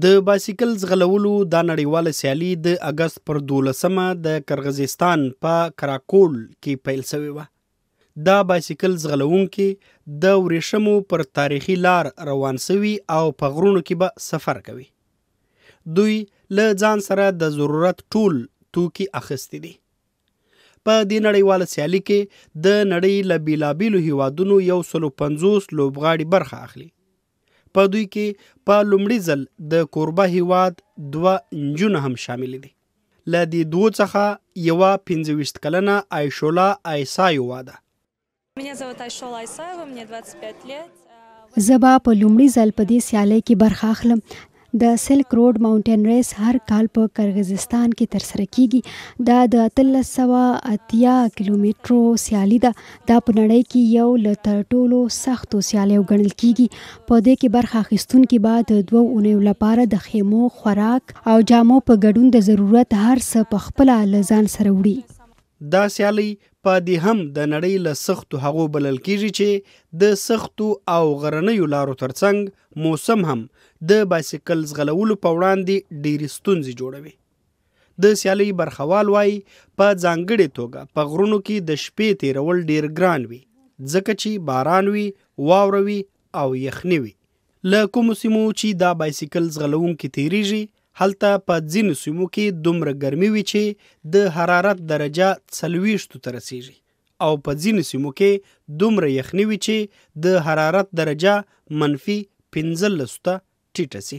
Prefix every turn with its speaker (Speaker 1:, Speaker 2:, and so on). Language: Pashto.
Speaker 1: د بایسکل ځغلولو دا نړیواله سیالي د اگست پر 12مه د قرغیزستان په کراکول کې پیل شوې و دا بایسکل ځغلونکي د ورېشمو پر تاریخي لار روان شوي او په غرونو کې به سفر کوي دوی له ځان سره د ضرورت ټول توکي اخیستي دي په دې نړیواله سیالي کې د نړۍ له بیلابیلو هیوادونو یو سلو 50 لوبغاړي برخه اخلي په دوی کې په لومړي ځل د کوربه هیواد دوه نجونه هم شامل دي ل دې دوه څخه یو 25 کلنه عائشولا عیسایو واده
Speaker 2: Меня зовут Айшола Айсаева, мне 25 лет. زبا په لومړي ځل په دې سیالي کې برخه اخلم د سلک روډ ماونټین ریس هر کال په قرغیزستان کې ترسره کیږي دا د 1380 کیلومترو سیالي ده دا په نړۍ کې یو له تر ټولو سختو سیالیو ګڼل کیږي په دې کې برخه اخیستون کې بعد دوه اونیو لپاره د خیمو خوراک او جامو په ګډون د ضرورت هر څه په خپل لزان سره وړي
Speaker 1: دا سیالي په دې هم د نړۍ له سختو هغو بلل کیږي چې د سختو او غرنیو لارو ترڅنګ موسم هم د بایسکل ځغلولو په وړاندې ډېرې ستونزې جوړوي د سیالي برخوال وای په ځانګړې توګه په غرونو کې د شپې تیرول ډېر ګران وي ځکه چې باران وي واوروي او یخنی وي له کوم سیمو چې دا بایسکل ځغلون کې تیریږي هلته په ځینو سیمو کې دومره ګرمي وي چې د حرارت درجه 40 ته رسیږي او په ځینو سیمو کې دومره یخني وي چې د حرارت درجه منفي 15 ته ټیټه شي